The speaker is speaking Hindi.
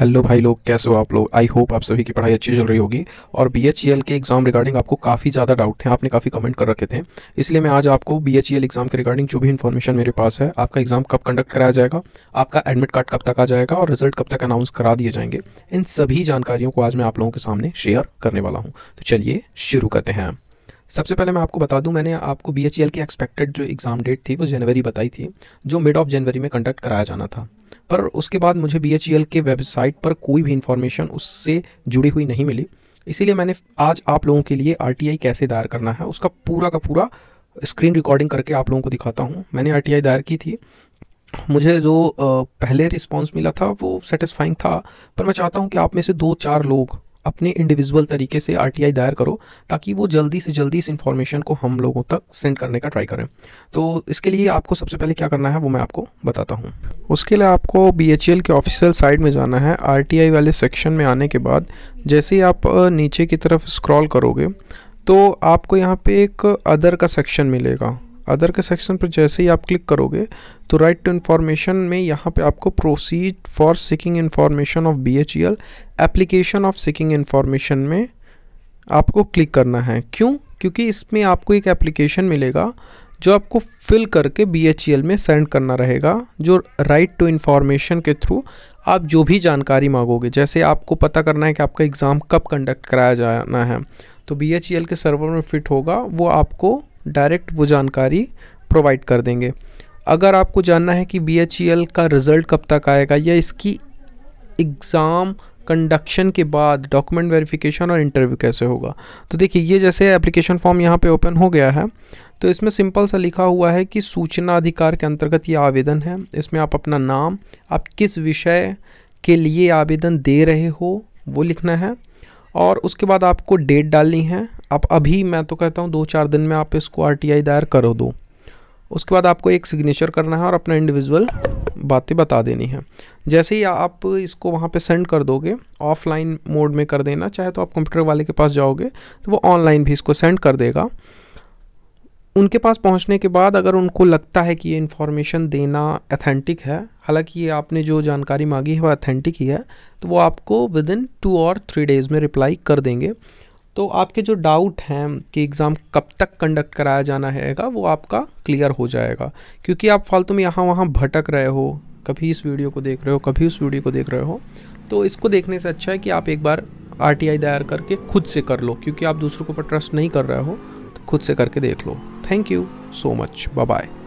हेलो भाई लोग कैसे हो आप लोग आई होप आप सभी की पढ़ाई अच्छी चल रही होगी और बी e के एग्ज़ाम रिगार्डिंग आपको काफ़ी ज़्यादा डाउट थे आपने काफ़ी कमेंट कर रखे थे इसलिए मैं आज आपको बी एग्ज़ाम e के रिगार्डिंग जो भी इन्फॉर्मेशन मेरे पास है आपका एग्ज़ाम कब कंडक्ट कराया जाएगा आपका एडमिट कार्ड कब तक आ जाएगा और रिजल्ट कब तक अनाउंस करा दिए जाएंगे इन सभी जानकारियों को आज मैं आप लोगों के सामने शेयर करने वाला हूँ तो चलिए शुरू करते हैं सबसे पहले मैं आपको बता दूं मैंने आपको बी e की एक्सपेक्टेड जो एग्ज़ाम डेट थी वो जनवरी बताई थी जो मिड ऑफ जनवरी में कंडक्ट कराया जाना था पर उसके बाद मुझे बी e के वेबसाइट पर कोई भी इन्फॉर्मेशन उससे जुड़ी हुई नहीं मिली इसीलिए मैंने आज आप लोगों के लिए आर कैसे दायर करना है उसका पूरा का पूरा स्क्रीन रिकॉर्डिंग करके आप लोगों को दिखाता हूँ मैंने आर दायर की थी मुझे जो पहले रिस्पांस मिला था वो सेटिस्फाइंग था पर मैं चाहता हूँ कि आप में से दो चार लोग अपने इंडिविजुअल तरीके से आरटीआई दायर करो ताकि वो जल्दी से जल्दी इस इन्फॉर्मेशन को हम लोगों तक सेंड करने का ट्राई करें तो इसके लिए आपको सबसे पहले क्या करना है वो मैं आपको बताता हूँ उसके लिए आपको बी के ऑफिशियल साइट में जाना है आर वाले सेक्शन में आने के बाद जैसे ही आप नीचे की तरफ स्क्रॉल करोगे तो आपको यहाँ पे एक अदर का सेक्शन मिलेगा अदर के सेक्शन पर जैसे ही आप क्लिक करोगे तो राइट टू इन्फॉर्मेशन में यहाँ पे आपको proceed for seeking information of B H E L application of seeking information में आपको क्लिक करना है क्यों क्योंकि इसमें आपको एक एप्लीकेशन मिलेगा जो आपको फिल करके बी e में सेंड करना रहेगा जो राइट टू इन्फॉर्मेशन के थ्रू आप जो भी जानकारी मांगोगे जैसे आपको पता करना है कि आपका एग्ज़ाम कब कंडक्ट कराया जाना है तो बी e के सर्वर में फिट होगा वो आपको डायरेक्ट वो जानकारी प्रोवाइड कर देंगे अगर आपको जानना है कि बी e का रिज़ल्ट कब तक आएगा या इसकी एग्ज़ाम कंडक्शन के बाद डॉक्यूमेंट वेरिफिकेशन और इंटरव्यू कैसे होगा तो देखिए ये जैसे एप्लीकेशन फॉर्म यहाँ पे ओपन हो गया है तो इसमें सिंपल सा लिखा हुआ है कि सूचना अधिकार के अंतर्गत ये आवेदन है इसमें आप अपना नाम आप किस विषय के लिए आवेदन दे रहे हो वो लिखना है और उसके बाद आपको डेट डालनी है आप अभी मैं तो कहता हूँ दो चार दिन में आप इसको आर दायर करो दो उसके बाद आपको एक सिग्नेचर करना है और अपना इंडिविजुअल बातें बता देनी है जैसे ही आप इसको वहाँ पे सेंड कर दोगे ऑफलाइन मोड में कर देना चाहे तो आप कंप्यूटर वाले के पास जाओगे तो वो ऑनलाइन भी इसको सेंड कर देगा उनके पास पहुँचने के बाद अगर उनको लगता है कि ये इन्फॉर्मेशन देना अथेंटिक है हालांकि ये आपने जो जानकारी मांगी है वो अथेंटिक ही है तो वो आपको विद इन टू और थ्री डेज़ में रिप्लाई कर देंगे तो आपके जो डाउट हैं कि एग्ज़ाम कब तक कंडक्ट कराया जाना हैगा वो आपका क्लियर हो जाएगा क्योंकि आप फालतू में यहाँ वहाँ भटक रहे हो कभी इस वीडियो को देख रहे हो कभी उस वीडियो को देख रहे हो तो इसको देखने से अच्छा है कि आप एक बार आर दायर करके खुद से कर लो क्योंकि आप दूसरों के ऊपर ट्रस्ट नहीं कर रहे हो तो खुद से करके देख लो thank you so much bye